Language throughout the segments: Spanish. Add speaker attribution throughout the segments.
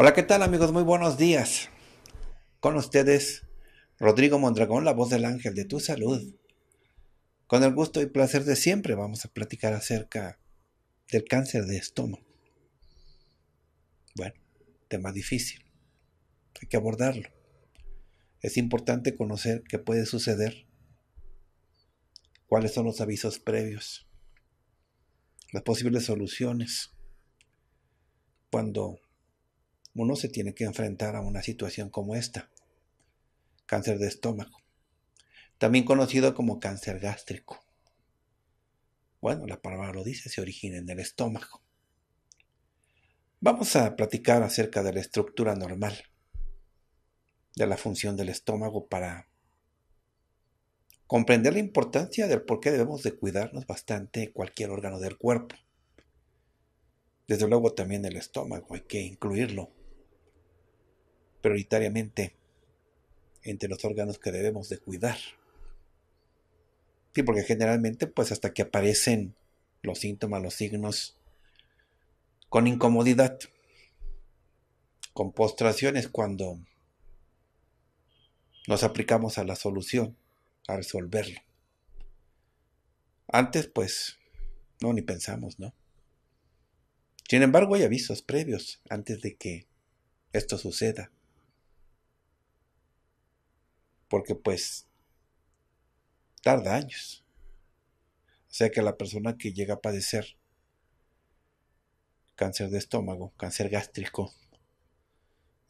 Speaker 1: Hola, ¿qué tal amigos? Muy buenos días. Con ustedes, Rodrigo Mondragón, la voz del ángel de tu salud. Con el gusto y placer de siempre vamos a platicar acerca del cáncer de estómago. Bueno, tema difícil. Hay que abordarlo. Es importante conocer qué puede suceder, cuáles son los avisos previos, las posibles soluciones. Cuando uno se tiene que enfrentar a una situación como esta. Cáncer de estómago, también conocido como cáncer gástrico. Bueno, la palabra lo dice, se origina en el estómago. Vamos a platicar acerca de la estructura normal, de la función del estómago para comprender la importancia del por qué debemos de cuidarnos bastante cualquier órgano del cuerpo. Desde luego también el estómago, hay que incluirlo prioritariamente entre los órganos que debemos de cuidar. Sí, porque generalmente, pues hasta que aparecen los síntomas, los signos, con incomodidad, con postraciones cuando nos aplicamos a la solución, a resolverlo. Antes, pues, no, ni pensamos, ¿no? Sin embargo, hay avisos previos antes de que esto suceda porque pues tarda años. O sea que la persona que llega a padecer cáncer de estómago, cáncer gástrico,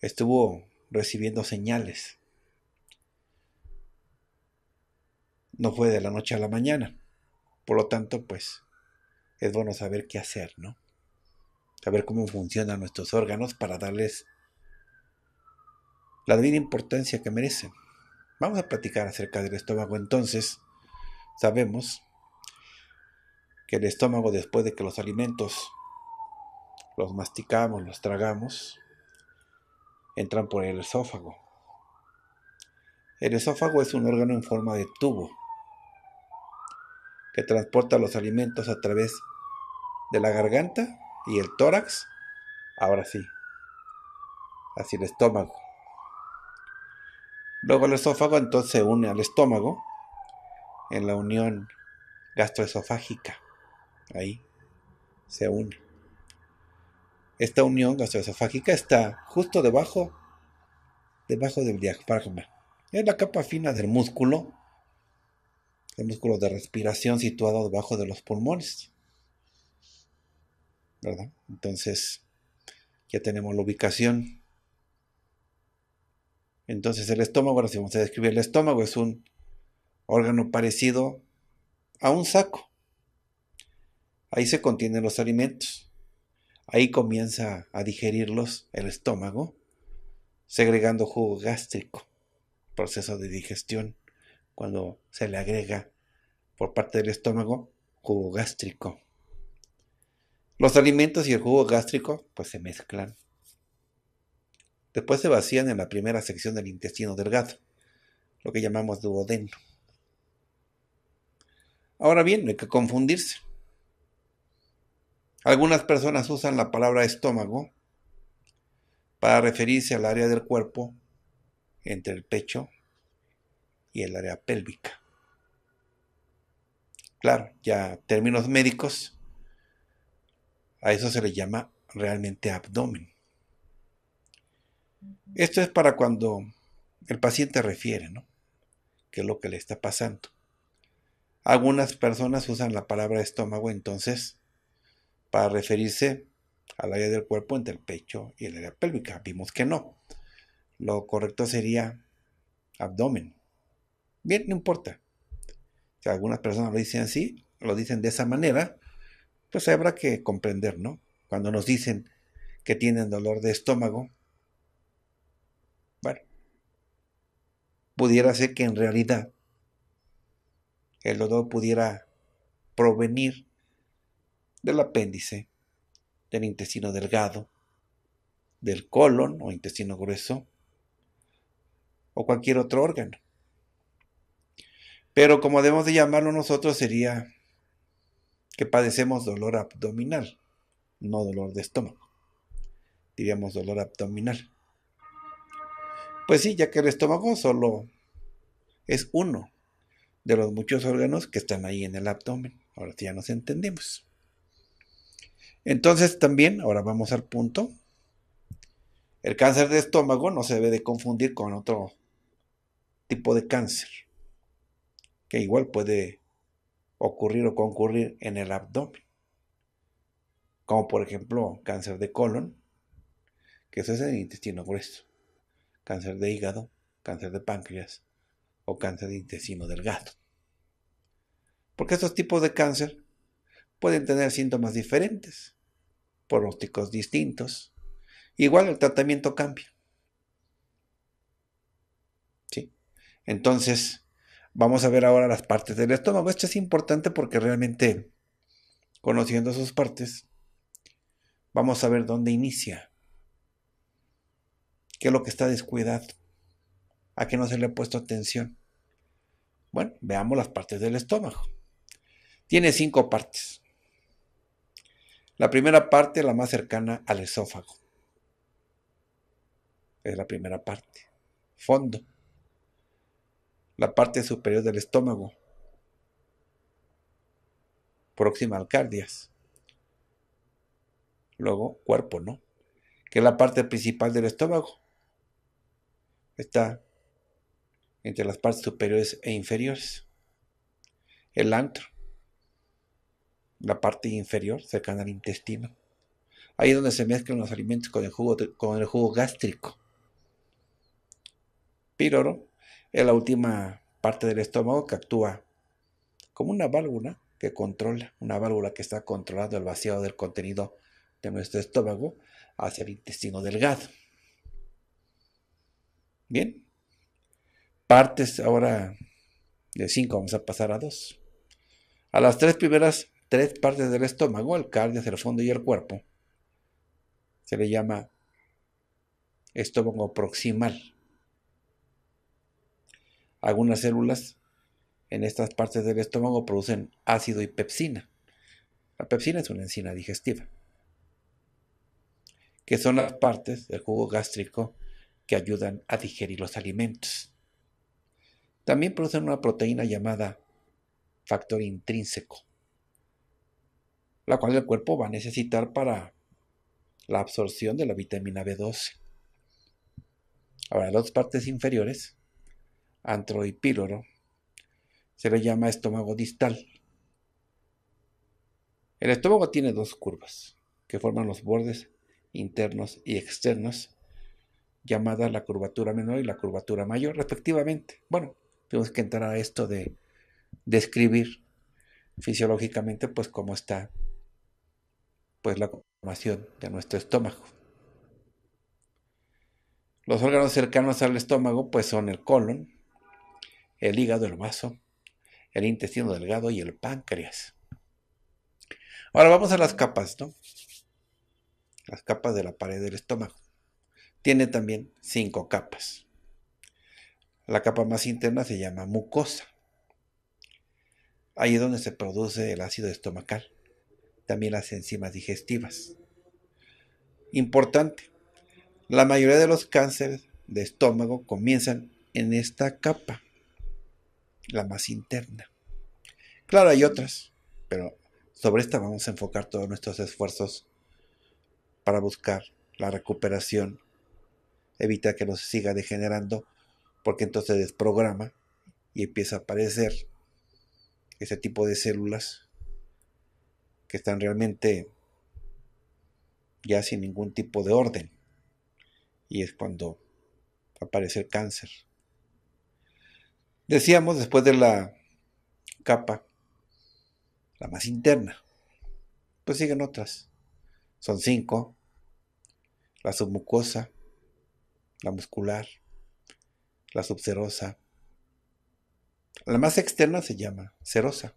Speaker 1: estuvo recibiendo señales. No fue de la noche a la mañana. Por lo tanto, pues es bueno saber qué hacer, ¿no? Saber cómo funcionan nuestros órganos para darles la divina importancia que merecen. Vamos a platicar acerca del estómago entonces. Sabemos que el estómago después de que los alimentos los masticamos, los tragamos, entran por el esófago. El esófago es un órgano en forma de tubo que transporta los alimentos a través de la garganta y el tórax. Ahora sí, hacia el estómago. Luego el esófago entonces se une al estómago en la unión gastroesofágica. Ahí se une. Esta unión gastroesofágica está justo debajo, debajo del diafragma. Es la capa fina del músculo, el músculo de respiración situado debajo de los pulmones. ¿Verdad? Entonces, ya tenemos la ubicación entonces el estómago, ahora si vamos a describir, el estómago es un órgano parecido a un saco. Ahí se contienen los alimentos. Ahí comienza a digerirlos el estómago, segregando jugo gástrico, proceso de digestión, cuando se le agrega por parte del estómago jugo gástrico. Los alimentos y el jugo gástrico pues se mezclan Después se vacían en la primera sección del intestino delgado, lo que llamamos duodeno. Ahora bien, no hay que confundirse. Algunas personas usan la palabra estómago para referirse al área del cuerpo entre el pecho y el área pélvica. Claro, ya términos médicos, a eso se le llama realmente abdomen. Esto es para cuando el paciente refiere, ¿no? ¿Qué es lo que le está pasando? Algunas personas usan la palabra estómago entonces para referirse al área del cuerpo entre el pecho y el área pélvica. Vimos que no. Lo correcto sería abdomen. Bien, no importa. Si algunas personas lo dicen así, lo dicen de esa manera, pues habrá que comprender, ¿no? Cuando nos dicen que tienen dolor de estómago, pudiera ser que en realidad el dolor pudiera provenir del apéndice, del intestino delgado, del colon o intestino grueso o cualquier otro órgano. Pero como debemos de llamarlo nosotros sería que padecemos dolor abdominal, no dolor de estómago. Diríamos dolor abdominal. Pues sí, ya que el estómago solo es uno de los muchos órganos que están ahí en el abdomen. Ahora sí ya nos entendemos. Entonces también, ahora vamos al punto. El cáncer de estómago no se debe de confundir con otro tipo de cáncer, que igual puede ocurrir o concurrir en el abdomen, como por ejemplo cáncer de colon, que es el intestino grueso cáncer de hígado, cáncer de páncreas o cáncer de intestino delgado. Porque estos tipos de cáncer pueden tener síntomas diferentes, pronósticos distintos. Igual el tratamiento cambia. ¿Sí? Entonces, vamos a ver ahora las partes del estómago. Esto es importante porque realmente, conociendo sus partes, vamos a ver dónde inicia ¿Qué es lo que está descuidado? ¿A qué no se le ha puesto atención? Bueno, veamos las partes del estómago. Tiene cinco partes. La primera parte, la más cercana al esófago. Es la primera parte. Fondo. La parte superior del estómago. Próxima al cardias. Luego, cuerpo, ¿no? Que es la parte principal del estómago está entre las partes superiores e inferiores. El antro, la parte inferior cercana al intestino. Ahí es donde se mezclan los alimentos con el jugo, con el jugo gástrico. Píroro es la última parte del estómago que actúa como una válvula que controla, una válvula que está controlando el vaciado del contenido de nuestro estómago hacia el intestino delgado. Bien. Partes ahora de 5 vamos a pasar a 2. A las tres primeras, tres partes del estómago, el cardio, el fondo y el cuerpo, se le llama estómago proximal. Algunas células en estas partes del estómago producen ácido y pepsina. La pepsina es una enzima digestiva, que son las partes del jugo gástrico que ayudan a digerir los alimentos. También producen una proteína llamada factor intrínseco, la cual el cuerpo va a necesitar para la absorción de la vitamina B12. Ahora, las partes inferiores, antro se le llama estómago distal. El estómago tiene dos curvas que forman los bordes internos y externos llamada la curvatura menor y la curvatura mayor, respectivamente. Bueno, tenemos que entrar a esto de describir fisiológicamente pues cómo está pues la conformación de nuestro estómago. Los órganos cercanos al estómago pues son el colon, el hígado, el vaso, el intestino delgado y el páncreas. Ahora vamos a las capas, ¿no? Las capas de la pared del estómago tiene también cinco capas. La capa más interna se llama mucosa. Ahí es donde se produce el ácido estomacal, también las enzimas digestivas. Importante, la mayoría de los cánceres de estómago comienzan en esta capa, la más interna. Claro, hay otras, pero sobre esta vamos a enfocar todos nuestros esfuerzos para buscar la recuperación evita que se siga degenerando, porque entonces desprograma y empieza a aparecer ese tipo de células que están realmente ya sin ningún tipo de orden. Y es cuando aparece el cáncer. Decíamos después de la capa, la más interna, pues siguen otras. Son cinco. La submucosa, la muscular, la subserosa. La más externa se llama serosa.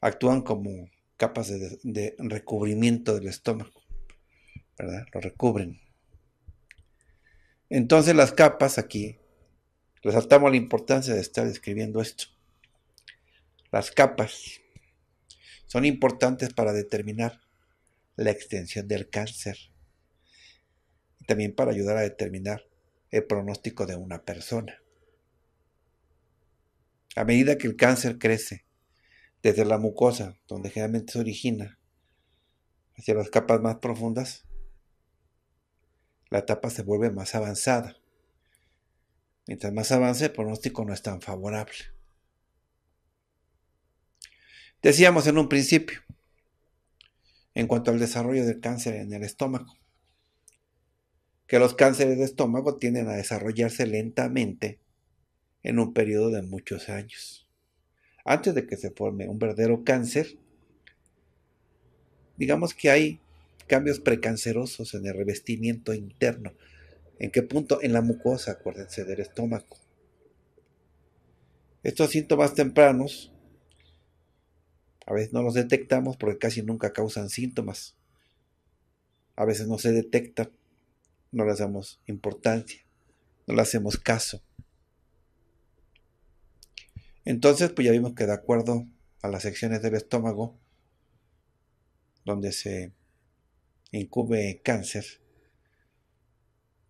Speaker 1: Actúan como capas de, de recubrimiento del estómago, ¿verdad? Lo recubren. Entonces las capas aquí, resaltamos la importancia de estar describiendo esto. Las capas son importantes para determinar la extensión del cáncer también para ayudar a determinar el pronóstico de una persona. A medida que el cáncer crece desde la mucosa, donde generalmente se origina, hacia las capas más profundas, la etapa se vuelve más avanzada. Mientras más avance, el pronóstico no es tan favorable. Decíamos en un principio, en cuanto al desarrollo del cáncer en el estómago, que los cánceres de estómago tienden a desarrollarse lentamente en un periodo de muchos años. Antes de que se forme un verdadero cáncer, digamos que hay cambios precancerosos en el revestimiento interno. ¿En qué punto? En la mucosa, acuérdense, del estómago. Estos síntomas tempranos a veces no los detectamos porque casi nunca causan síntomas. A veces no se detectan no le damos importancia, no le hacemos caso. Entonces, pues ya vimos que de acuerdo a las secciones del estómago, donde se incube cáncer,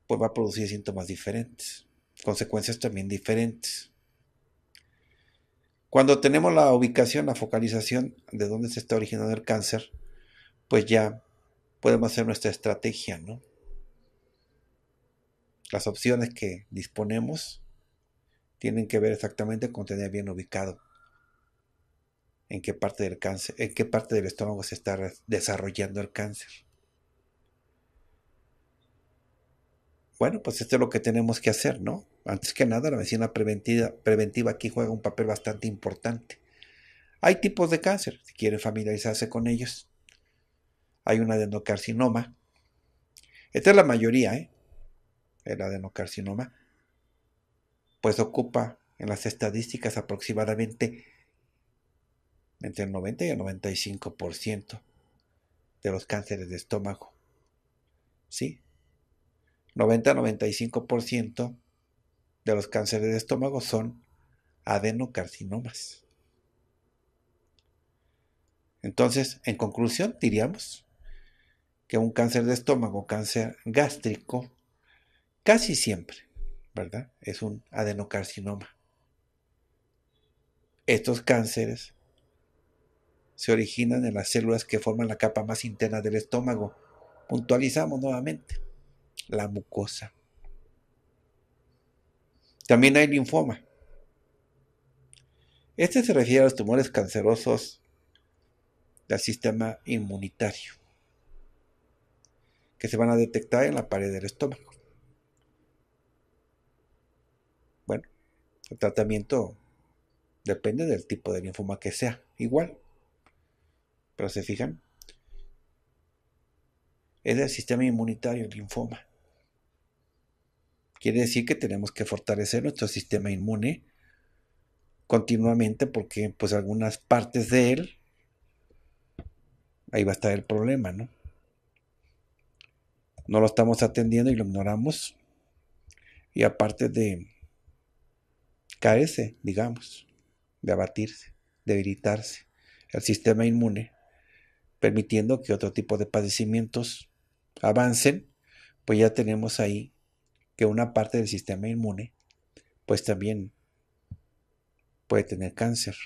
Speaker 1: pues va a producir síntomas diferentes, consecuencias también diferentes. Cuando tenemos la ubicación, la focalización de dónde se está originando el cáncer, pues ya podemos hacer nuestra estrategia, ¿no? Las opciones que disponemos tienen que ver exactamente con tener bien ubicado en qué parte del cáncer, en qué parte del estómago se está desarrollando el cáncer. Bueno, pues esto es lo que tenemos que hacer, ¿no? Antes que nada, la medicina preventiva, preventiva aquí juega un papel bastante importante. Hay tipos de cáncer, si quieren familiarizarse con ellos. Hay de endocarcinoma. Esta es la mayoría, ¿eh? el adenocarcinoma, pues ocupa en las estadísticas aproximadamente entre el 90 y el 95% de los cánceres de estómago. ¿Sí? 90-95% de los cánceres de estómago son adenocarcinomas. Entonces, en conclusión, diríamos que un cáncer de estómago, cáncer gástrico, casi siempre, ¿verdad? Es un adenocarcinoma. Estos cánceres se originan en las células que forman la capa más interna del estómago. Puntualizamos nuevamente la mucosa. También hay linfoma. Este se refiere a los tumores cancerosos del sistema inmunitario, que se van a detectar en la pared del estómago. El tratamiento depende del tipo de linfoma que sea, igual. Pero se fijan, es del sistema inmunitario el linfoma. Quiere decir que tenemos que fortalecer nuestro sistema inmune continuamente porque pues algunas partes de él, ahí va a estar el problema, ¿no? No lo estamos atendiendo y lo ignoramos. Y aparte de carece, digamos, de abatirse, debilitarse el sistema inmune, permitiendo que otro tipo de padecimientos avancen, pues ya tenemos ahí que una parte del sistema inmune, pues también puede tener cáncer,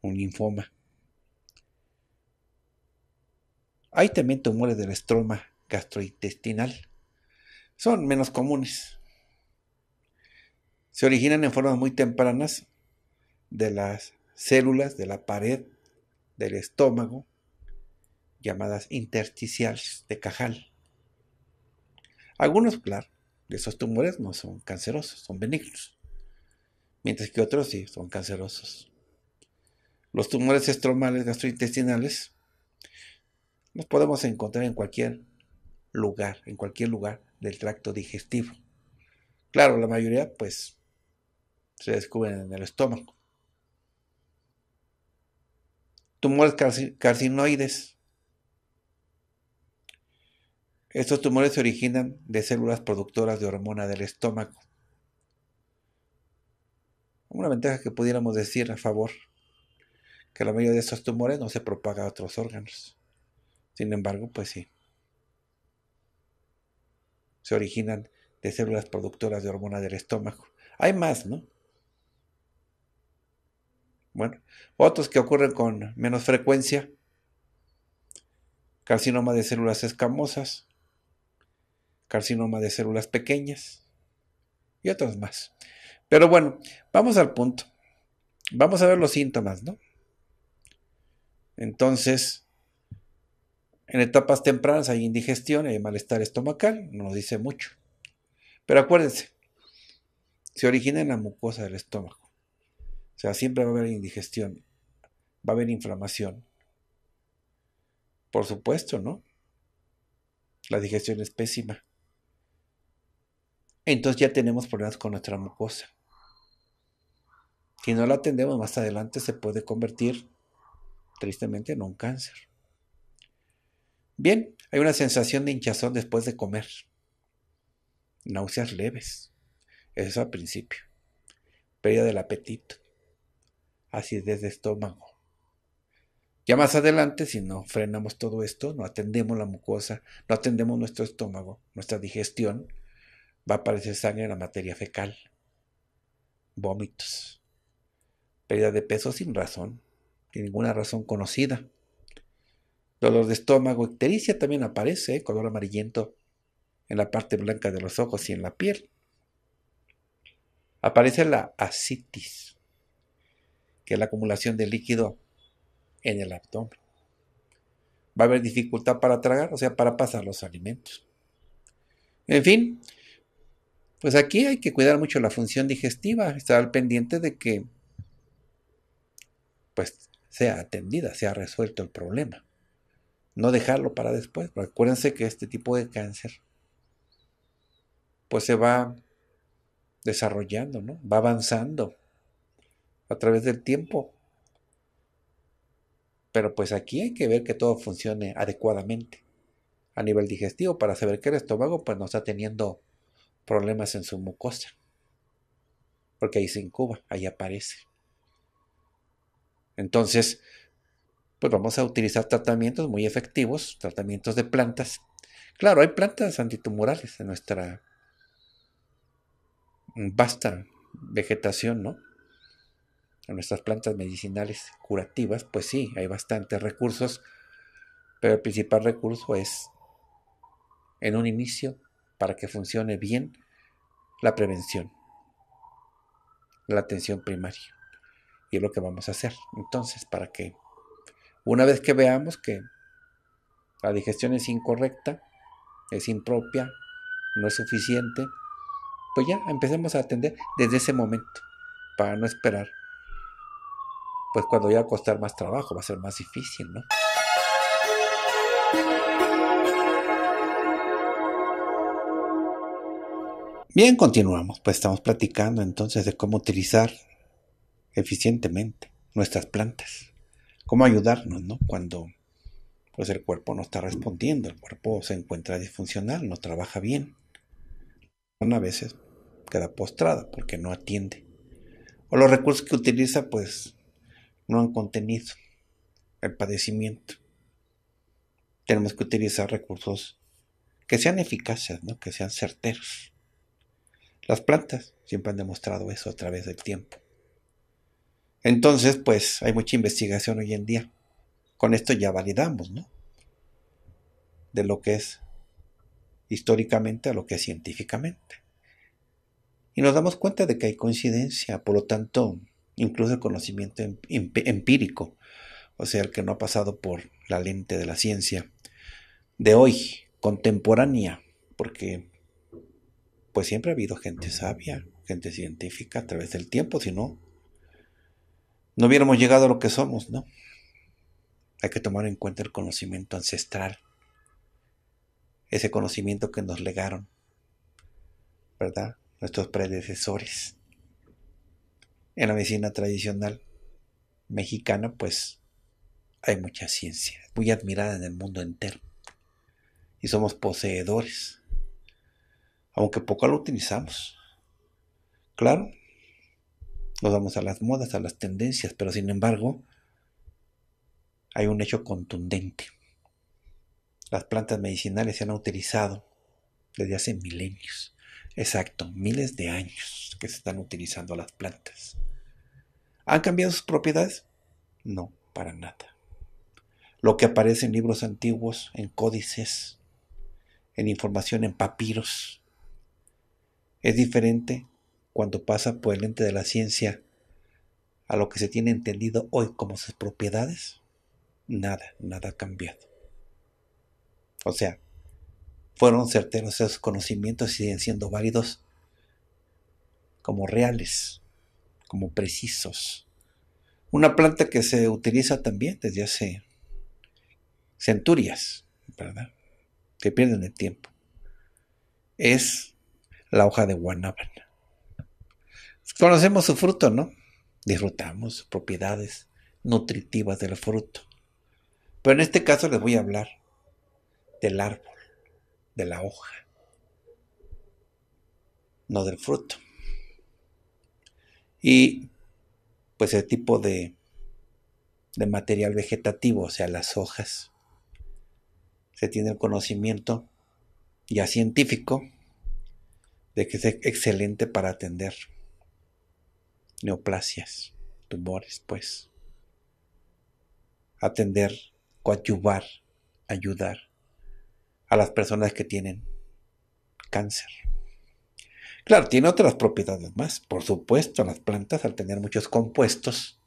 Speaker 1: un linfoma. Hay también tumores del estroma gastrointestinal. Son menos comunes, se originan en formas muy tempranas de las células de la pared del estómago, llamadas intersticiales de Cajal. Algunos, claro, de esos tumores no son cancerosos, son benignos, mientras que otros sí son cancerosos. Los tumores estromales gastrointestinales los podemos encontrar en cualquier lugar, en cualquier lugar del tracto digestivo. Claro, la mayoría pues se descubren en el estómago. Tumores carcinoides. Estos tumores se originan de células productoras de hormona del estómago. Una ventaja que pudiéramos decir a favor, que la mayoría de estos tumores no se propaga a otros órganos. Sin embargo, pues sí. Se originan de células productoras de hormona del estómago. Hay más, ¿no? Bueno, otros que ocurren con menos frecuencia, carcinoma de células escamosas, carcinoma de células pequeñas y otros más. Pero bueno, vamos al punto. Vamos a ver los síntomas, ¿no? Entonces, en etapas tempranas hay indigestión, hay malestar estomacal, no nos dice mucho. Pero acuérdense, se origina en la mucosa del estómago. O sea, siempre va a haber indigestión, va a haber inflamación. Por supuesto, ¿no? La digestión es pésima. Entonces ya tenemos problemas con nuestra mucosa. Si no la atendemos más adelante se puede convertir, tristemente, en un cáncer. Bien, hay una sensación de hinchazón después de comer. Náuseas leves. Eso al principio. Pérdida del apetito acidez de estómago. Ya más adelante, si no frenamos todo esto, no atendemos la mucosa, no atendemos nuestro estómago, nuestra digestión, va a aparecer sangre en la materia fecal, vómitos, pérdida de peso sin razón, sin ninguna razón conocida, dolor de estómago, ictericia también aparece, ¿eh? color amarillento en la parte blanca de los ojos y en la piel. Aparece la ascitis, que es la acumulación de líquido en el abdomen. Va a haber dificultad para tragar, o sea, para pasar los alimentos. En fin, pues aquí hay que cuidar mucho la función digestiva, estar al pendiente de que pues sea atendida, sea resuelto el problema. No dejarlo para después, porque acuérdense que este tipo de cáncer pues se va desarrollando, ¿no? Va avanzando a través del tiempo. Pero pues aquí hay que ver que todo funcione adecuadamente a nivel digestivo para saber que el estómago pues no está teniendo problemas en su mucosa. Porque ahí se incuba, ahí aparece. Entonces, pues vamos a utilizar tratamientos muy efectivos, tratamientos de plantas. Claro, hay plantas antitumorales en nuestra vasta vegetación, ¿no? nuestras plantas medicinales curativas, pues sí, hay bastantes recursos, pero el principal recurso es en un inicio para que funcione bien la prevención, la atención primaria. Y es lo que vamos a hacer. Entonces, para que una vez que veamos que la digestión es incorrecta, es impropia, no es suficiente, pues ya empecemos a atender desde ese momento para no esperar pues cuando ya va a costar más trabajo, va a ser más difícil, ¿no? Bien, continuamos, pues estamos platicando entonces de cómo utilizar eficientemente nuestras plantas, cómo ayudarnos, ¿no? Cuando pues el cuerpo no está respondiendo, el cuerpo se encuentra disfuncional, no trabaja bien. A veces queda postrada porque no atiende. O los recursos que utiliza pues no han contenido el padecimiento. Tenemos que utilizar recursos que sean eficaces, ¿no? que sean certeros. Las plantas siempre han demostrado eso a través del tiempo. Entonces, pues hay mucha investigación hoy en día. Con esto ya validamos, ¿no? De lo que es históricamente a lo que es científicamente. Y nos damos cuenta de que hay coincidencia, por lo tanto, incluso el conocimiento em, empírico, o sea, el que no ha pasado por la lente de la ciencia de hoy, contemporánea, porque pues siempre ha habido gente sabia, gente científica a través del tiempo, si no, no hubiéramos llegado a lo que somos, ¿no? Hay que tomar en cuenta el conocimiento ancestral, ese conocimiento que nos legaron, ¿verdad? Nuestros predecesores. En la medicina tradicional mexicana, pues hay mucha ciencia, muy admirada en el mundo entero. Y somos poseedores, aunque poco lo utilizamos. Claro, nos vamos a las modas, a las tendencias, pero sin embargo, hay un hecho contundente. Las plantas medicinales se han utilizado desde hace milenios Exacto, miles de años que se están utilizando las plantas. ¿Han cambiado sus propiedades? No, para nada. Lo que aparece en libros antiguos, en códices, en información en papiros, es diferente cuando pasa por el ente de la ciencia a lo que se tiene entendido hoy como sus propiedades. Nada, nada ha cambiado. O sea, fueron certeros esos conocimientos siguen siendo válidos como reales, como precisos. Una planta que se utiliza también desde hace centurias, ¿verdad? Que pierden el tiempo. Es la hoja de guanábana. Conocemos su fruto, ¿no? Disfrutamos propiedades nutritivas del fruto. Pero en este caso les voy a hablar del árbol de la hoja, no del fruto. Y pues el tipo de, de material vegetativo, o sea, las hojas, se tiene el conocimiento ya científico de que es excelente para atender neoplasias, tumores, pues. Atender, coadyuvar, ayudar a las personas que tienen cáncer. Claro, tiene otras propiedades más. Por supuesto, las plantas al tener muchos compuestos,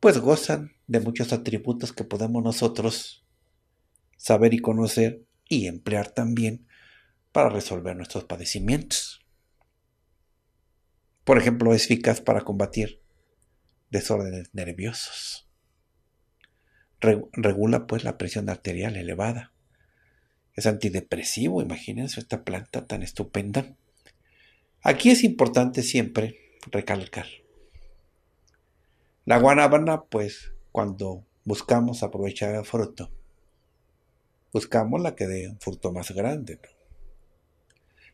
Speaker 1: pues gozan de muchos atributos que podemos nosotros saber y conocer y emplear también para resolver nuestros padecimientos. Por ejemplo, es eficaz para combatir desórdenes nerviosos. regula pues la presión arterial elevada. Es antidepresivo, imagínense esta planta tan estupenda. Aquí es importante siempre recalcar. La guanábana, pues, cuando buscamos aprovechar el fruto, buscamos la que dé un fruto más grande. ¿no?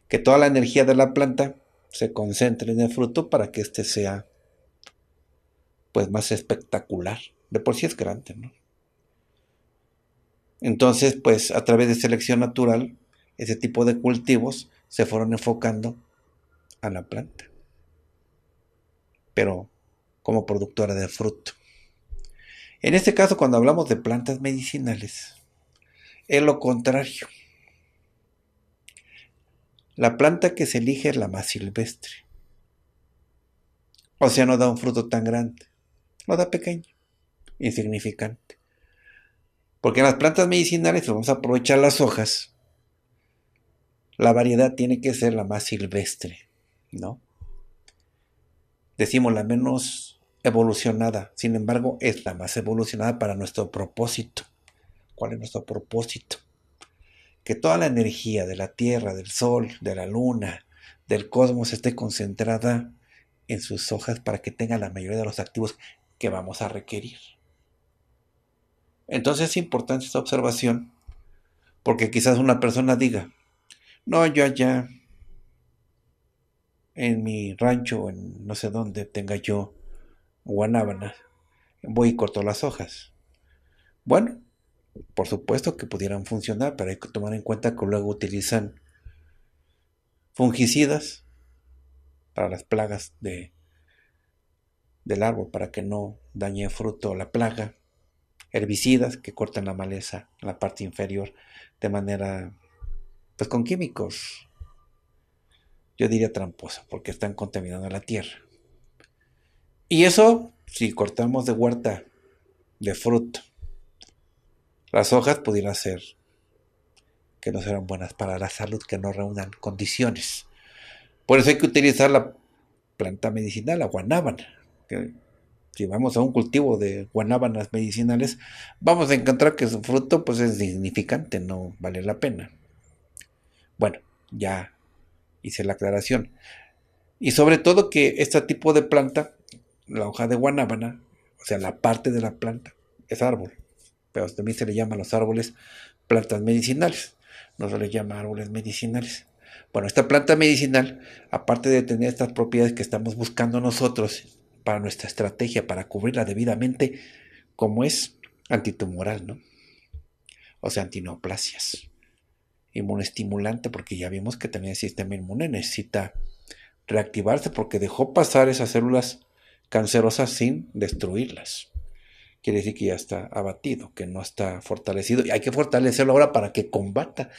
Speaker 1: Que toda la energía de la planta se concentre en el fruto para que éste sea, pues, más espectacular. De por sí es grande, ¿no? Entonces, pues a través de selección natural, ese tipo de cultivos se fueron enfocando a la planta, pero como productora de fruto. En este caso, cuando hablamos de plantas medicinales, es lo contrario. La planta que se elige es la más silvestre. O sea, no da un fruto tan grande, no da pequeño, insignificante. Porque en las plantas medicinales pues, vamos a aprovechar las hojas. La variedad tiene que ser la más silvestre, ¿no? Decimos la menos evolucionada, sin embargo es la más evolucionada para nuestro propósito. ¿Cuál es nuestro propósito? Que toda la energía de la Tierra, del Sol, de la Luna, del cosmos esté concentrada en sus hojas para que tenga la mayoría de los activos que vamos a requerir. Entonces es importante esta observación, porque quizás una persona diga, no, yo allá en mi rancho, en no sé dónde tenga yo guanábana, voy y corto las hojas. Bueno, por supuesto que pudieran funcionar, pero hay que tomar en cuenta que luego utilizan fungicidas para las plagas de, del árbol, para que no dañe fruto la plaga herbicidas que cortan la maleza, en la parte inferior, de manera, pues con químicos, yo diría tramposa, porque están contaminando la tierra. Y eso, si cortamos de huerta, de fruto, las hojas pudieran ser que no serán buenas para la salud, que no reúnan condiciones. Por eso hay que utilizar la planta medicinal, la guanábana, que si vamos a un cultivo de guanábanas medicinales, vamos a encontrar que su fruto pues es significante, no vale la pena. Bueno, ya hice la aclaración. Y sobre todo que este tipo de planta, la hoja de guanábana, o sea, la parte de la planta, es árbol. Pero también se le llama a los árboles plantas medicinales. No se les llama árboles medicinales. Bueno, esta planta medicinal, aparte de tener estas propiedades que estamos buscando nosotros para nuestra estrategia, para cubrirla debidamente, como es antitumoral, ¿no? O sea, antineoplasias. Inmunoestimulante, porque ya vimos que también el sistema inmune necesita reactivarse porque dejó pasar esas células cancerosas sin destruirlas. Quiere decir que ya está abatido, que no está fortalecido. Y hay que fortalecerlo ahora para que combata,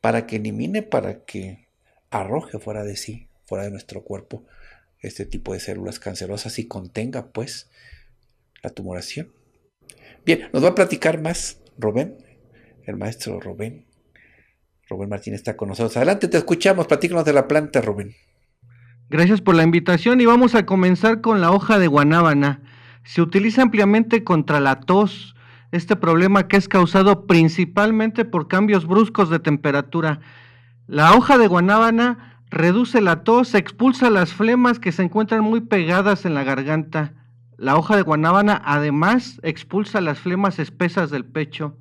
Speaker 1: para que elimine, para que arroje fuera de sí, fuera de nuestro cuerpo, este tipo de células cancerosas y contenga pues la tumoración. Bien, nos va a platicar más Rubén, el maestro Rubén. Rubén Martínez está con nosotros. Adelante, te escuchamos, platícanos de la planta, Rubén.
Speaker 2: Gracias por la invitación y vamos a comenzar con la hoja de guanábana. Se utiliza ampliamente contra la tos, este problema que es causado principalmente por cambios bruscos de temperatura. La hoja de guanábana Reduce la tos, expulsa las flemas que se encuentran muy pegadas en la garganta. La hoja de guanábana además expulsa las flemas espesas del pecho.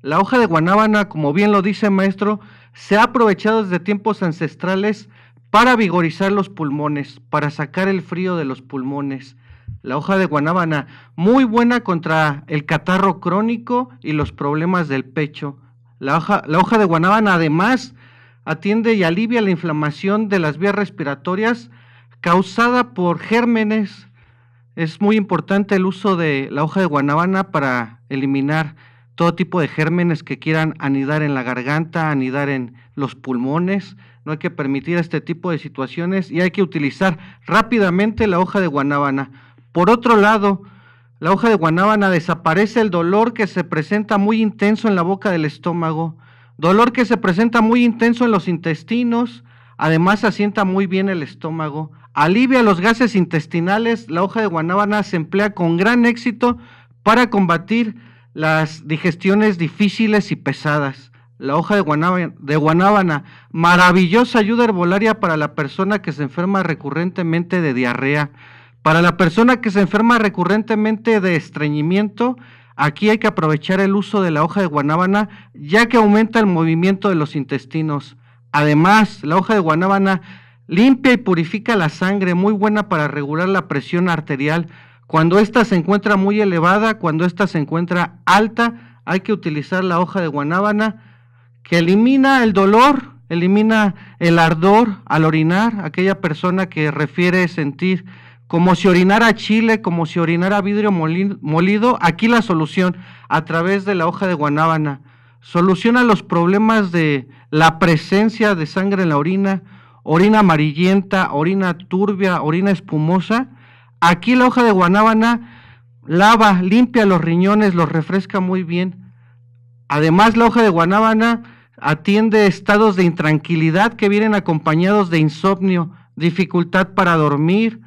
Speaker 2: La hoja de guanábana, como bien lo dice maestro, se ha aprovechado desde tiempos ancestrales para vigorizar los pulmones, para sacar el frío de los pulmones. La hoja de guanábana, muy buena contra el catarro crónico y los problemas del pecho. La hoja, la hoja de guanábana además atiende y alivia la inflamación de las vías respiratorias causada por gérmenes. Es muy importante el uso de la hoja de guanábana para eliminar todo tipo de gérmenes que quieran anidar en la garganta, anidar en los pulmones. No hay que permitir este tipo de situaciones y hay que utilizar rápidamente la hoja de guanábana. Por otro lado, la hoja de guanábana desaparece el dolor que se presenta muy intenso en la boca del estómago. Dolor que se presenta muy intenso en los intestinos, además asienta muy bien el estómago. Alivia los gases intestinales, la hoja de guanábana se emplea con gran éxito para combatir las digestiones difíciles y pesadas. La hoja de guanábana, maravillosa ayuda herbolaria para la persona que se enferma recurrentemente de diarrea, para la persona que se enferma recurrentemente de estreñimiento, Aquí hay que aprovechar el uso de la hoja de guanábana ya que aumenta el movimiento de los intestinos. Además, la hoja de guanábana limpia y purifica la sangre, muy buena para regular la presión arterial. Cuando ésta se encuentra muy elevada, cuando ésta se encuentra alta, hay que utilizar la hoja de guanábana que elimina el dolor, elimina el ardor al orinar, aquella persona que refiere sentir como si orinara chile, como si orinara vidrio molido, aquí la solución, a través de la hoja de guanábana. Soluciona los problemas de la presencia de sangre en la orina, orina amarillenta, orina turbia, orina espumosa. Aquí la hoja de guanábana lava, limpia los riñones, los refresca muy bien. Además, la hoja de guanábana atiende estados de intranquilidad que vienen acompañados de insomnio, dificultad para dormir,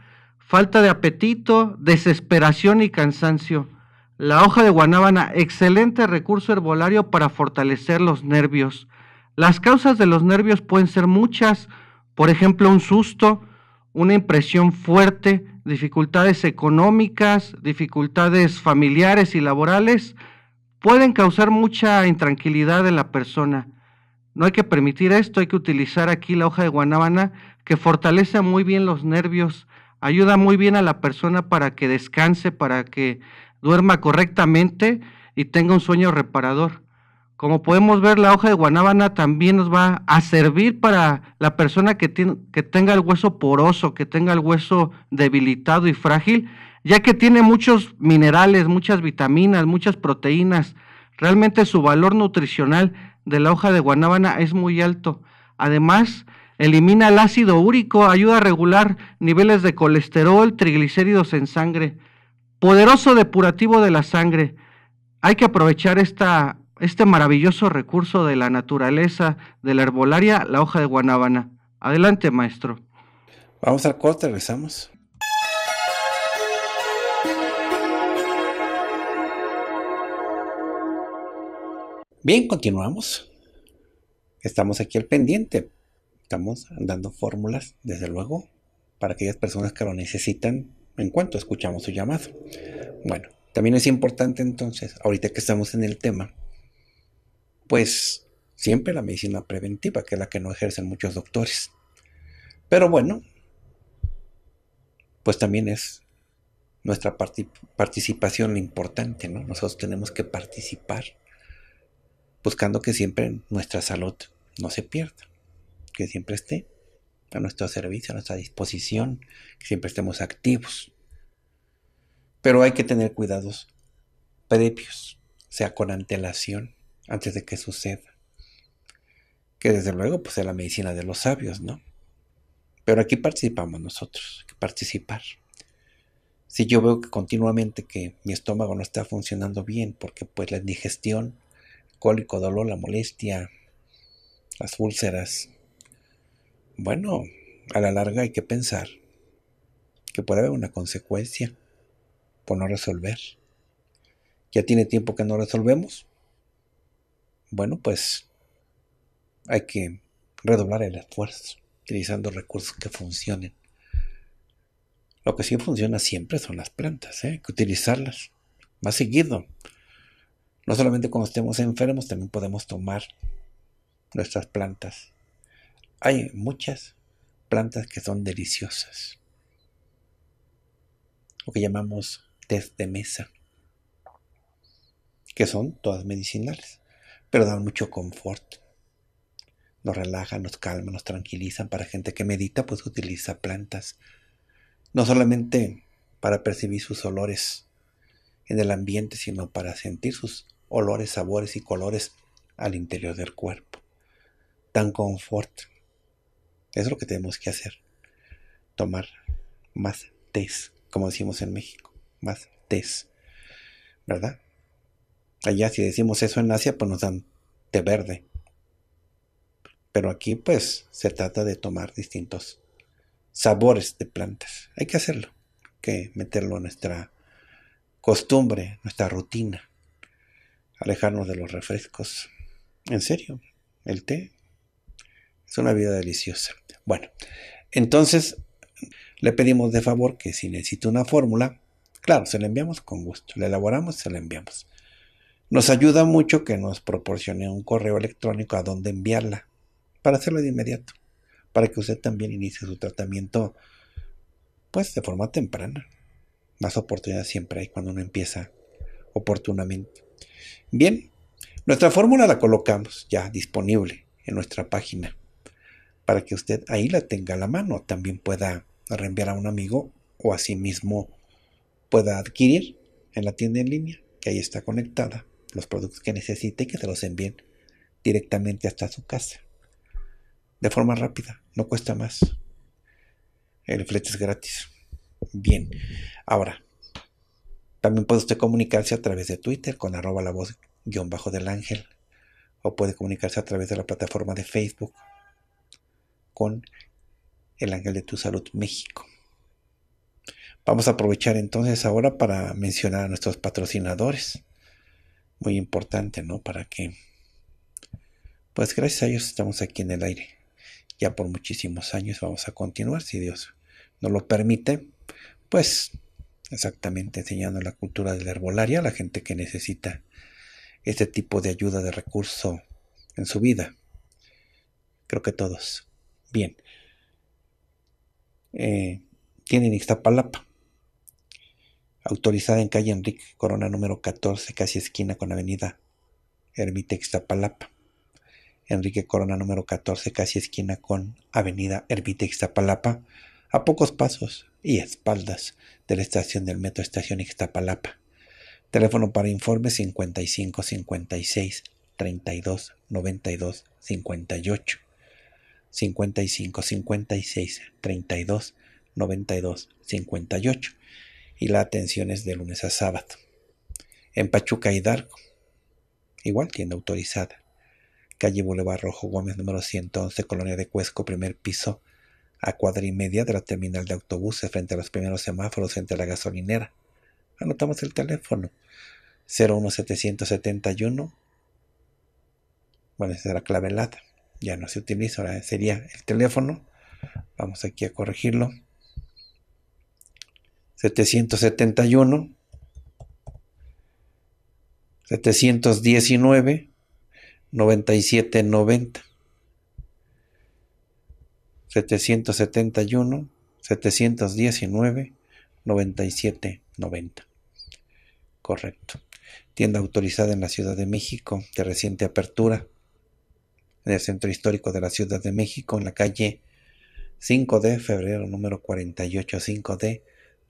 Speaker 2: falta de apetito, desesperación y cansancio. La hoja de guanábana, excelente recurso herbolario para fortalecer los nervios. Las causas de los nervios pueden ser muchas, por ejemplo, un susto, una impresión fuerte, dificultades económicas, dificultades familiares y laborales, pueden causar mucha intranquilidad en la persona. No hay que permitir esto, hay que utilizar aquí la hoja de guanábana que fortalece muy bien los nervios, ayuda muy bien a la persona para que descanse, para que duerma correctamente y tenga un sueño reparador. Como podemos ver, la hoja de guanábana también nos va a servir para la persona que, tiene, que tenga el hueso poroso, que tenga el hueso debilitado y frágil, ya que tiene muchos minerales, muchas vitaminas, muchas proteínas. Realmente su valor nutricional de la hoja de guanábana es muy alto. Además, elimina el ácido úrico, ayuda a regular niveles de colesterol, triglicéridos en sangre, poderoso depurativo de la sangre. Hay que aprovechar esta, este maravilloso recurso de la naturaleza, de la herbolaria, la hoja de guanábana. Adelante, maestro.
Speaker 1: Vamos al corte, regresamos. Bien, continuamos. Estamos aquí al pendiente Estamos dando fórmulas, desde luego, para aquellas personas que lo necesitan en cuanto escuchamos su llamado. Bueno, también es importante entonces, ahorita que estamos en el tema, pues siempre la medicina preventiva, que es la que no ejercen muchos doctores. Pero bueno, pues también es nuestra participación importante, ¿no? Nosotros tenemos que participar buscando que siempre nuestra salud no se pierda que siempre esté a nuestro servicio, a nuestra disposición, que siempre estemos activos. Pero hay que tener cuidados previos, sea con antelación, antes de que suceda. Que desde luego pues, es la medicina de los sabios, ¿no? Pero aquí participamos nosotros, hay que participar. Si yo veo que continuamente que mi estómago no está funcionando bien, porque pues la indigestión, cólico, dolor, la molestia, las úlceras, bueno, a la larga hay que pensar que puede haber una consecuencia por no resolver. Ya tiene tiempo que no resolvemos. Bueno, pues hay que redoblar el esfuerzo utilizando recursos que funcionen. Lo que sí funciona siempre son las plantas, ¿eh? hay que utilizarlas más seguido. No solamente cuando estemos enfermos, también podemos tomar nuestras plantas hay muchas plantas que son deliciosas, lo que llamamos test de mesa, que son todas medicinales, pero dan mucho confort. Nos relajan, nos calman, nos tranquilizan. Para gente que medita, pues utiliza plantas. No solamente para percibir sus olores en el ambiente, sino para sentir sus olores, sabores y colores al interior del cuerpo. Tan confort es lo que tenemos que hacer. Tomar más té, como decimos en México. Más té, ¿Verdad? Allá si decimos eso en Asia, pues nos dan té verde. Pero aquí pues se trata de tomar distintos sabores de plantas. Hay que hacerlo, hay que meterlo en nuestra costumbre, nuestra rutina. Alejarnos de los refrescos. En serio, el té es una vida deliciosa. Bueno, entonces le pedimos de favor que si necesita una fórmula, claro, se la enviamos con gusto, la elaboramos y se la enviamos. Nos ayuda mucho que nos proporcione un correo electrónico a donde enviarla para hacerlo de inmediato, para que usted también inicie su tratamiento pues de forma temprana. Más oportunidad siempre hay cuando uno empieza oportunamente. Bien, nuestra fórmula la colocamos ya disponible en nuestra página para que usted ahí la tenga a la mano. También pueda reenviar a un amigo o a mismo pueda adquirir en la tienda en línea, que ahí está conectada, los productos que necesite y que se los envíen directamente hasta su casa. De forma rápida, no cuesta más. El flete es gratis. Bien, ahora, también puede usted comunicarse a través de Twitter con arroba la voz guión bajo del ángel. O puede comunicarse a través de la plataforma de Facebook con el Ángel de tu Salud México. Vamos a aprovechar entonces ahora para mencionar a nuestros patrocinadores. Muy importante, ¿no? Para que, pues gracias a ellos estamos aquí en el aire. Ya por muchísimos años vamos a continuar, si Dios nos lo permite, pues exactamente enseñando la cultura de la herbolaria a la gente que necesita este tipo de ayuda de recurso en su vida. Creo que todos. Bien. Eh, tienen Ixtapalapa, autorizada en calle Enrique Corona número 14, casi esquina con avenida Ermita Ixtapalapa. Enrique Corona número 14, casi esquina con avenida Ermita Ixtapalapa, a pocos pasos y espaldas de la estación del metro Estación Ixtapalapa. Teléfono para informes 55 56 32 92 58. 55, 56, 32, 92, 58 y la atención es de lunes a sábado. En Pachuca Hidalgo, igual tienda autorizada. Calle Boulevard Rojo Gómez número 111, Colonia de Cuesco, primer piso, a cuadra y media de la terminal de autobuses frente a los primeros semáforos entre la gasolinera. Anotamos el teléfono 01771. Bueno, esa es la clave clavelada ya no se utiliza, ahora sería el teléfono. Vamos aquí a corregirlo. 771, 719, 9790, 771, 719, 9790. Correcto. Tienda autorizada en la Ciudad de México de reciente apertura en el centro histórico de la Ciudad de México, en la calle 5 de febrero, número 48, 5 de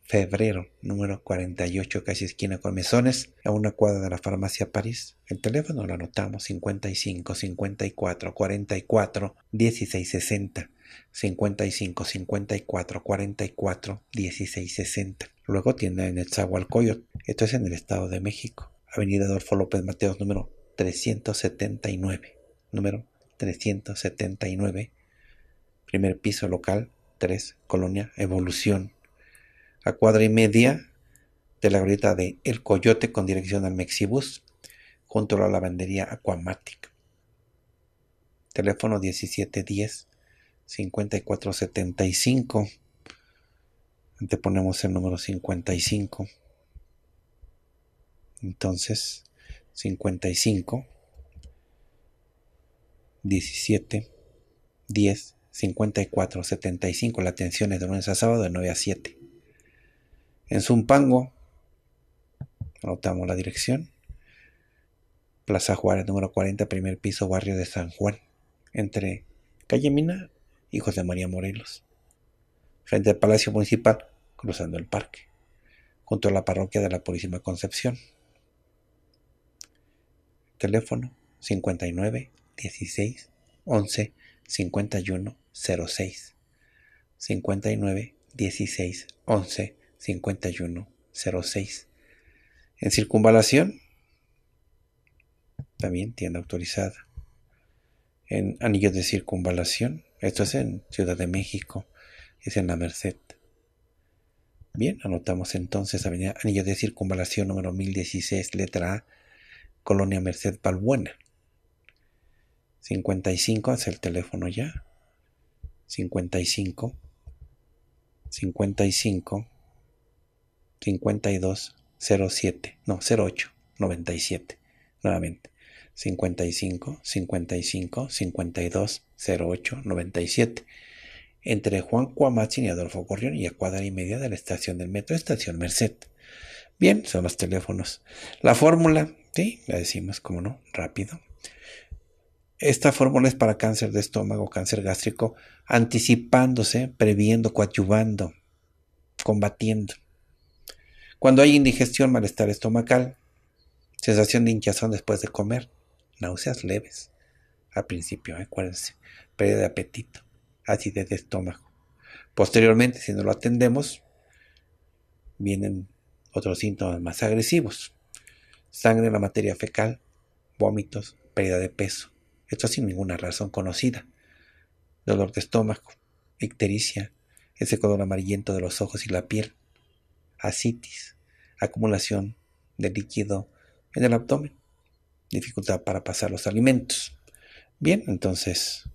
Speaker 1: febrero, número 48, casi esquina con mesones, a una cuadra de la farmacia París. El teléfono lo anotamos 55 54 44 16 60. 55 54 44 16 60. Luego tiene en el Zahualcoyot. Esto es en el Estado de México. Avenida Adolfo López Mateos, número 379. Número 379, primer piso local 3, Colonia Evolución, a cuadra y media de la grieta de El Coyote con dirección al Mexibus, junto a la lavandería Aquamatic. Teléfono 1710-5475. ponemos el número 55. Entonces, 55 17, 10, 54, 75. La atención es de lunes a sábado de 9 a 7. En Zumpango, anotamos la dirección. Plaza Juárez número 40, primer piso, barrio de San Juan, entre calle Mina y José María Morelos, frente al Palacio Municipal, cruzando el parque, junto a la parroquia de la Purísima Concepción. Teléfono 59 16 11 51 06 59 16 11 51 06. En circunvalación, también tienda autorizada. En anillos de circunvalación, esto es en Ciudad de México, es en la Merced. Bien, anotamos entonces Avenida Anillos de Circunvalación número 1016, letra A, Colonia Merced Balbuena. 55 es el teléfono ya. 55, 55, 52, 07, no, 08, 97, nuevamente. 55, 55, 52, 08, 97. Entre Juan Cuamazin y Adolfo Corrión y a cuadra y media de la estación del metro, estación Merced. Bien, son los teléfonos. La fórmula, sí, la decimos, como no, rápido. Esta fórmula es para cáncer de estómago, cáncer gástrico, anticipándose, previendo, coadyuvando, combatiendo. Cuando hay indigestión, malestar estomacal, sensación de hinchazón después de comer, náuseas leves al principio, ¿eh? acuérdense, pérdida de apetito, acidez de estómago. Posteriormente, si no lo atendemos, vienen otros síntomas más agresivos. Sangre en la materia fecal, vómitos, pérdida de peso, esto sin ninguna razón conocida. Dolor de estómago, ictericia, ese color amarillento de los ojos y la piel, asitis, acumulación de líquido en el abdomen, dificultad para pasar los alimentos. Bien, entonces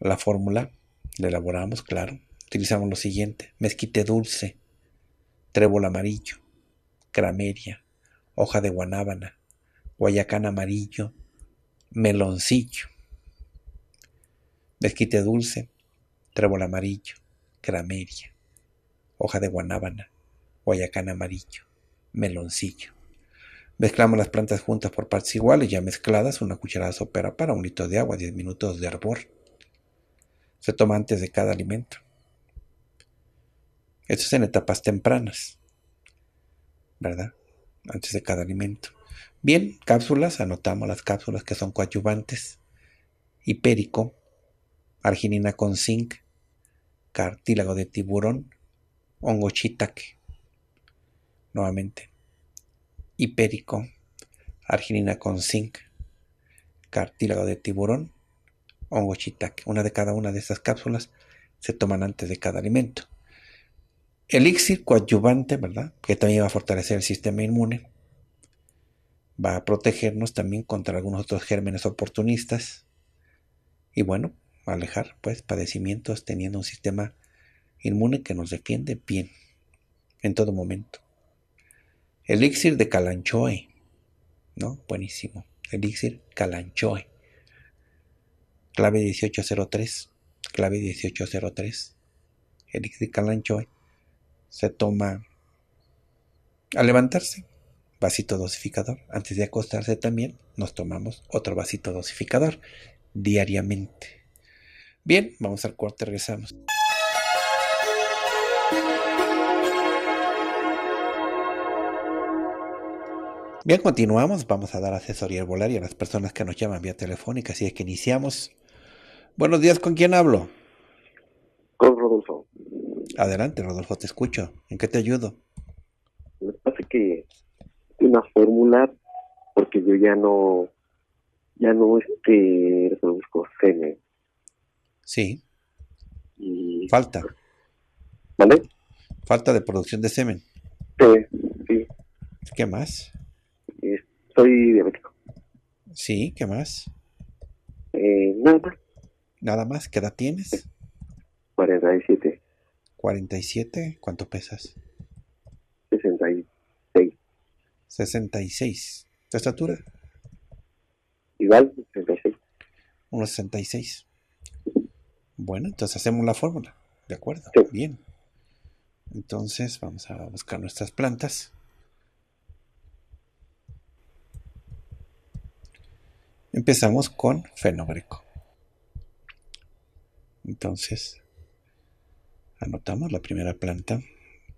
Speaker 1: la fórmula la elaboramos, claro. Utilizamos lo siguiente, mezquite dulce, trébol amarillo, crameria, hoja de guanábana, guayacán amarillo, meloncillo, mezquite dulce, trébol amarillo, crameria, hoja de guanábana, guayacán amarillo, meloncillo. Mezclamos las plantas juntas por partes iguales, ya mezcladas, una cucharada sopera para un litro de agua, 10 minutos de hervor. Se toma antes de cada alimento. Esto es en etapas tempranas, ¿verdad? Antes de cada alimento. Bien, cápsulas, anotamos las cápsulas que son coadyuvantes. Hipérico, arginina con zinc, cartílago de tiburón, hongo shiitake. Nuevamente, hipérico, arginina con zinc, cartílago de tiburón, hongo shiitake. Una de cada una de estas cápsulas se toman antes de cada alimento. Elixir coadyuvante, ¿verdad? Que también va a fortalecer el sistema inmune va a protegernos también contra algunos otros gérmenes oportunistas y bueno, alejar pues padecimientos teniendo un sistema inmune que nos defiende bien en todo momento. Elixir de Calanchoe, ¿no? Buenísimo. Elixir Calanchoe. Clave 1803, clave 1803. Elixir Calanchoe se toma a levantarse vasito dosificador. Antes de acostarse también nos tomamos otro vasito dosificador diariamente. Bien, vamos al corte, regresamos. Bien, continuamos. Vamos a dar asesoría y a las personas que nos llaman vía telefónica. Así es que iniciamos. Buenos días, ¿con quién hablo?
Speaker 3: Con Rodolfo.
Speaker 1: Adelante, Rodolfo, te escucho. ¿En qué te ayudo?
Speaker 3: una fórmula porque yo ya no ya no este reproduzco semen.
Speaker 1: Sí. Falta. ¿Vale? Falta de producción de semen. Sí, ¿Qué más?
Speaker 4: soy diabético.
Speaker 1: Sí, ¿qué más? Eh, nada más. ¿Nada ¿Qué edad tienes? 47. ¿47? ¿Cuánto pesas? 66. ¿Tu estatura?
Speaker 4: Igual, 66.
Speaker 1: 1,66. Bueno, entonces hacemos la fórmula. De acuerdo. Bien. Entonces vamos a buscar nuestras plantas. Empezamos con fenogreco. Entonces, anotamos la primera planta,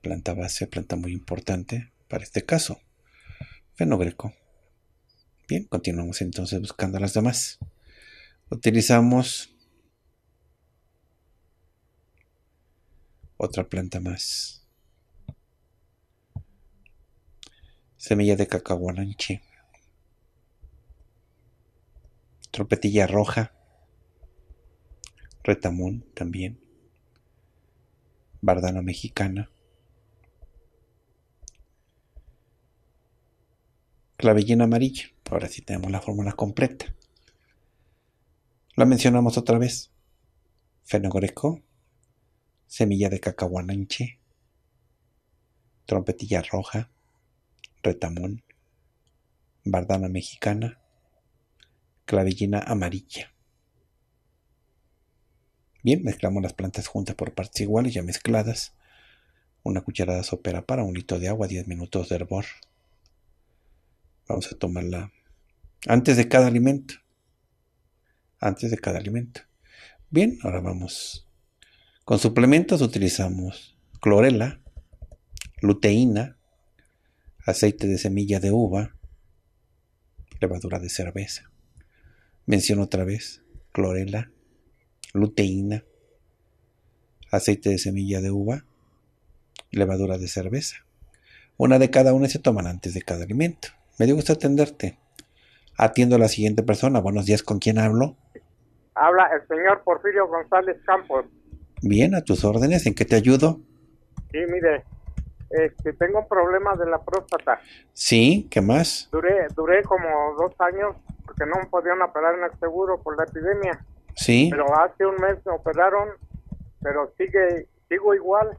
Speaker 1: planta base, planta muy importante para este caso fenogreco. Bien, continuamos entonces buscando las demás. Utilizamos otra planta más. Semilla de cacahualanche. Tropetilla roja. Retamón también. Bardana mexicana. Clavellina amarilla. Ahora sí tenemos la fórmula completa. La mencionamos otra vez. Fenogreco. semilla de cacahuananche, trompetilla roja, retamón, bardana mexicana, clavellina amarilla. Bien, mezclamos las plantas juntas por partes iguales, ya mezcladas. Una cucharada sopera para un litro de agua, 10 minutos de hervor. Vamos a tomarla antes de cada alimento. Antes de cada alimento. Bien, ahora vamos. Con suplementos utilizamos clorela, luteína, aceite de semilla de uva, levadura de cerveza. Menciono otra vez, clorela, luteína, aceite de semilla de uva, levadura de cerveza. Una de cada una se toman antes de cada alimento. Me dio gusto atenderte. Atiendo a la siguiente persona. Buenos días, ¿con quién hablo?
Speaker 3: Habla el señor Porfirio González Campos.
Speaker 1: Bien, a tus órdenes, ¿en qué te ayudo?
Speaker 3: Sí, mire, este, tengo un problema de la próstata.
Speaker 1: Sí, ¿qué más?
Speaker 3: Duré, duré como dos años porque no podían operar en el seguro por la epidemia. Sí. Pero hace un mes operaron, pero sigue, sigo igual.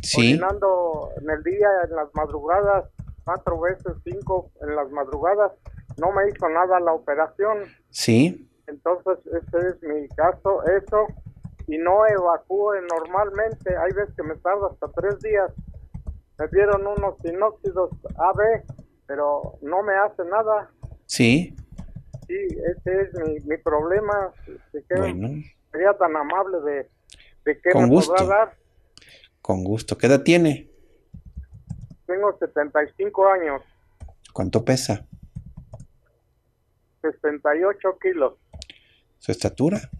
Speaker 3: Sí. caminando en el día, en las madrugadas, cuatro veces, cinco en las madrugadas. No me hizo nada la operación. Sí. Entonces, ese es mi caso, eso. Y no evacúe normalmente. Hay veces que me tarda hasta tres días. Me dieron unos sinóxidos AB, pero no me hace nada. Sí. Sí, ese es mi, problema.
Speaker 2: Sería
Speaker 3: tan amable de, que Con me gusto. Podrá dar.
Speaker 1: Con gusto. ¿Qué edad tiene?
Speaker 3: Tengo 75 años.
Speaker 1: ¿Cuánto pesa?
Speaker 3: 68 kilos.
Speaker 1: ¿Su estatura?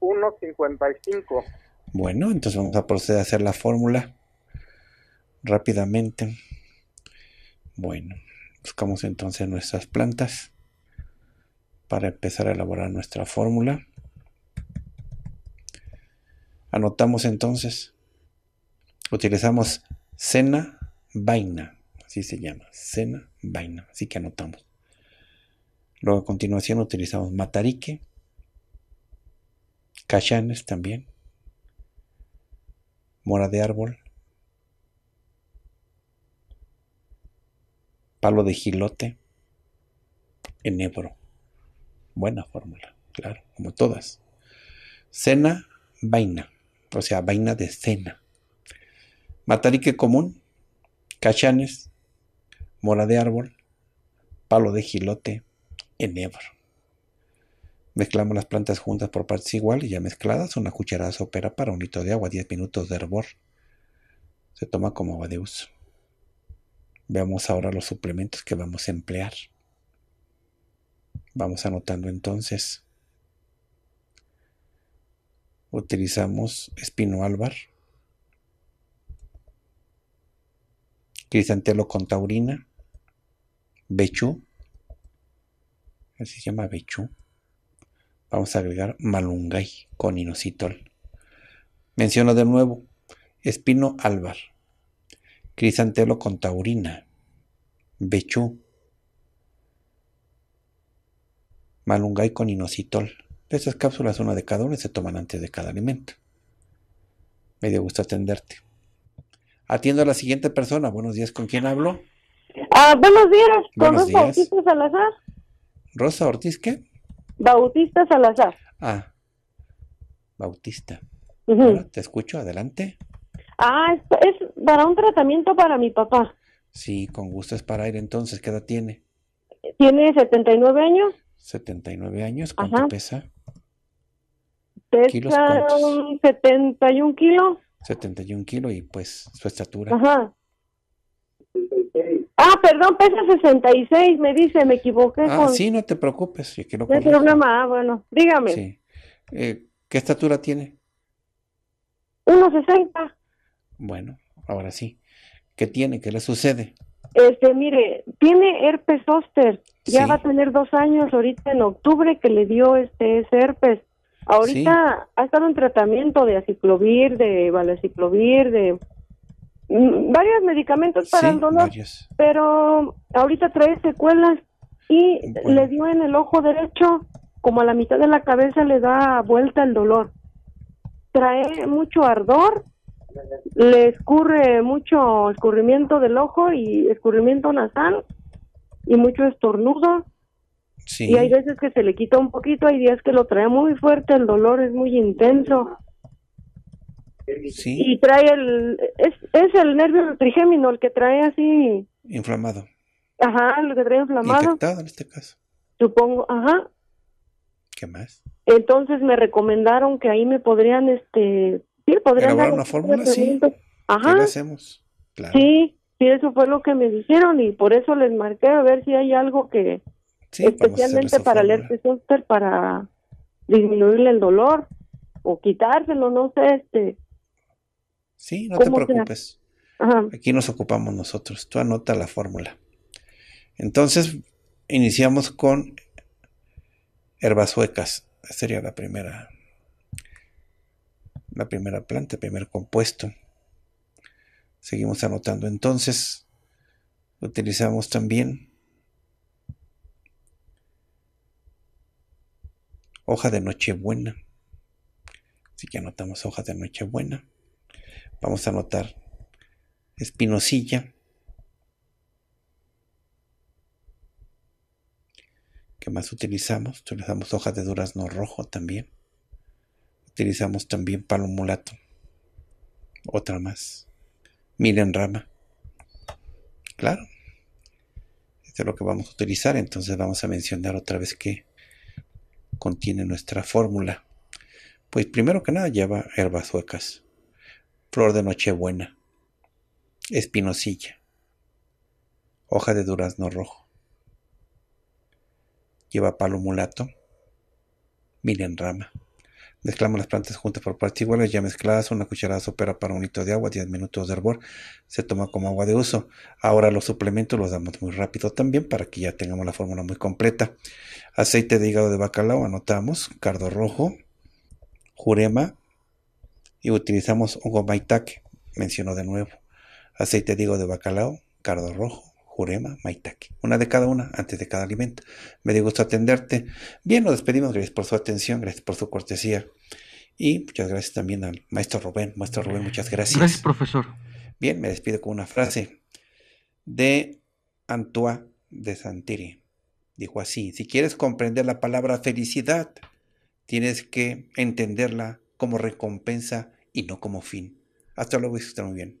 Speaker 3: 1,55.
Speaker 1: Bueno, entonces vamos a proceder a hacer la fórmula rápidamente. Bueno, buscamos entonces nuestras plantas para empezar a elaborar nuestra fórmula. Anotamos entonces, utilizamos cena, vaina, así se llama, cena vaina, así que anotamos. Luego a continuación utilizamos matarique, cachanes también, mora de árbol, palo de gilote, enebro. Buena fórmula, claro, como todas. Cena, vaina, o sea, vaina de cena. Matarique común, cachanes, mora de árbol, palo de gilote, enebro. Mezclamos las plantas juntas por partes iguales y ya mezcladas, una cucharada sopera para un litro de agua, 10 minutos de hervor. Se toma como agua de uso. Veamos ahora los suplementos que vamos a emplear. Vamos anotando entonces. Utilizamos espino álvar, Crisantelo con taurina. Bechú. Así se llama Bechú. Vamos a agregar malungay con inositol. Menciono de nuevo. Espino álvar. Crisantelo con taurina. Bechú. Malungay con inositol. Estas cápsulas, una de cada una, se toman antes de cada alimento. Me dio gusto atenderte. Atiendo a la siguiente persona. Buenos días, ¿con quién hablo?
Speaker 4: Ah, buenos días, con Rosa Bautista Salazar. ¿Rosa Ortiz qué? Bautista Salazar.
Speaker 1: Ah, Bautista. te escucho, adelante.
Speaker 4: Ah, es, para un tratamiento para mi papá.
Speaker 1: Sí, con gusto es para ir entonces. ¿Qué edad tiene?
Speaker 4: Tiene 79 años.
Speaker 1: 79 años, ¿cuánto pesa?
Speaker 4: Pesa 71 kilos.
Speaker 1: 71 kilos y pues su estatura.
Speaker 4: Ajá. Ah, perdón, pesa 66, me dice, me equivoqué. Ah, sí, no te preocupes.
Speaker 1: Yo quiero no hay problema,
Speaker 4: ah, bueno, dígame. Sí.
Speaker 1: Eh, ¿Qué estatura tiene?
Speaker 4: 1,60.
Speaker 1: Bueno, ahora sí. ¿Qué tiene? ¿Qué le sucede?
Speaker 4: Este, mire, tiene herpes zóster. Ya va a tener dos años ahorita en octubre que le dio este ese herpes. Ahorita ha estado en tratamiento de aciclovir, de valaciclovir, de mm, varios medicamentos para el dolor, pero ahorita trae secuelas y le dio en el ojo derecho, como a la mitad de la cabeza le da vuelta el dolor. Trae mucho ardor, le escurre mucho escurrimiento del ojo y escurrimiento nasal y mucho estornudo y hay veces que se le quita un poquito, hay días que lo trae muy fuerte, el dolor es muy intenso. Y trae el. Es, el nervio trigémino el que trae así.
Speaker 1: Inflamado.
Speaker 4: Ajá, lo que trae inflamado. Infectado en este caso. Supongo, ajá. ¿Qué más? Entonces me recomendaron que ahí me podrían, este. Sí, podrían. una fórmula, sí. Ajá. ¿Qué
Speaker 1: hacemos?
Speaker 4: Sí, sí, eso fue lo que me dijeron y por eso les marqué a ver si hay algo que especialmente para el herpes para disminuirle el dolor o quitárselo, no sé, este.
Speaker 1: Sí, no te preocupes. Aquí nos ocupamos nosotros. Tú anota la fórmula. Entonces, iniciamos con herbas suecas. sería la primera. La primera planta, el primer compuesto. Seguimos anotando. Entonces, utilizamos también hoja de Nochebuena. Así que anotamos hoja de Nochebuena. Vamos a anotar espinosilla. ¿Qué más utilizamos? Utilizamos hoja de durazno rojo también. Utilizamos también palo mulato. Otra más. Miren rama. Claro. Esto es lo que vamos a utilizar. Entonces vamos a mencionar otra vez que contiene nuestra fórmula? Pues primero que nada lleva herbas suecas, flor de nochebuena, espinosilla, hoja de durazno rojo, lleva palo mulato, en rama. Mezclamos las plantas juntas por partes iguales, ya mezcladas, una cucharada sopera para un litro de agua, 10 minutos de hervor, se toma como agua de uso. Ahora los suplementos los damos muy rápido también para que ya tengamos la fórmula muy completa. Aceite de hígado de bacalao, anotamos, cardo rojo, jurema y utilizamos un maitake, menciono de nuevo. Aceite de hígado de bacalao, cardo rojo, jurema, maitake. Una de cada una antes de cada alimento. Me dio gusto atenderte. Bien, nos despedimos. Gracias por su atención, gracias por su cortesía. Y muchas gracias también al maestro Rubén. Maestro Rubén, muchas gracias.
Speaker 3: Gracias, profesor.
Speaker 1: Bien, me despido con una frase de Antoine de Santiri. Dijo así, si quieres comprender la palabra felicidad, tienes que entenderla como recompensa y no como fin. Hasta luego, y estén muy bien.